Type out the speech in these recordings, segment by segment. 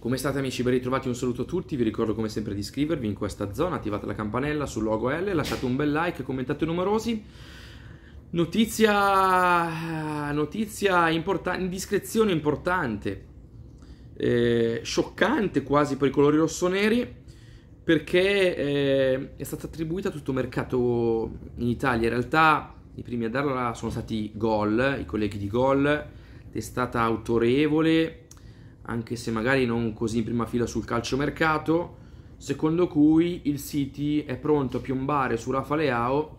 Come state amici, ben ritrovati, un saluto a tutti, vi ricordo come sempre di iscrivervi in questa zona, attivate la campanella sul logo L, lasciate un bel like, commentate numerosi. Notizia, notizia importante, indiscrezione importante, eh, scioccante quasi per i colori rossoneri, perché eh, è stata attribuita a tutto il mercato in Italia. In realtà i primi a darla sono stati Gol, i colleghi di Gol, testata autorevole, anche se magari non così in prima fila sul calciomercato, secondo cui il City è pronto a piombare su Rafa Leao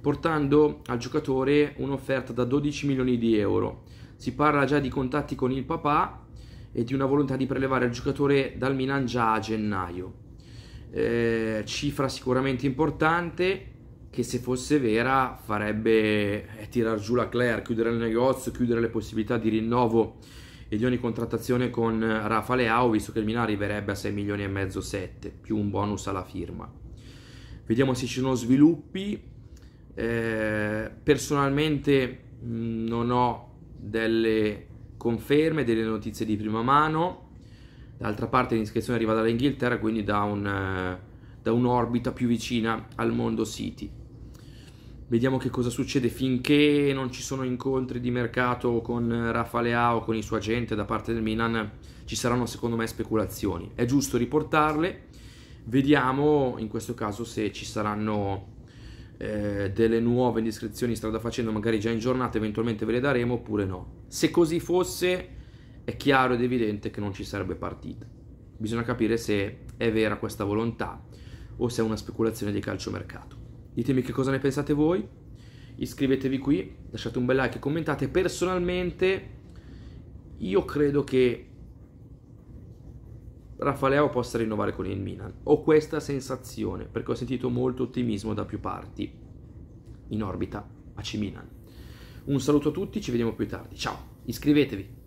portando al giocatore un'offerta da 12 milioni di euro. Si parla già di contatti con il papà e di una volontà di prelevare il giocatore dal Milan già a gennaio. Eh, cifra sicuramente importante che se fosse vera farebbe eh, tirar giù la Claire, chiudere il negozio, chiudere le possibilità di rinnovo e di ogni contrattazione con eh, Rafa Leao, visto che il Milan arriverebbe a 6 milioni e mezzo 7, più un bonus alla firma. Vediamo se ci sono sviluppi. Eh, personalmente mm, non ho delle conferme, delle notizie di prima mano. D'altra parte l'iscrizione arriva dall'Inghilterra, quindi da, un, eh, da un'orbita più vicina al mondo City. Vediamo che cosa succede finché non ci sono incontri di mercato con Rafa Leao, con il suo agente da parte del Milan, ci saranno secondo me speculazioni. È giusto riportarle. Vediamo in questo caso se ci saranno eh, delle nuove indiscrezioni strada facendo, magari già in giornata, eventualmente ve le daremo oppure no. Se così fosse, è chiaro ed evidente che non ci sarebbe partita. Bisogna capire se è vera questa volontà o se è una speculazione di calciomercato. Ditemi che cosa ne pensate voi. Iscrivetevi qui, lasciate un bel like e commentate. Personalmente io credo che Raffaello possa rinnovare con il Milan. Ho questa sensazione perché ho sentito molto ottimismo da più parti in orbita a C Milan. Un saluto a tutti, ci vediamo più tardi. Ciao, iscrivetevi.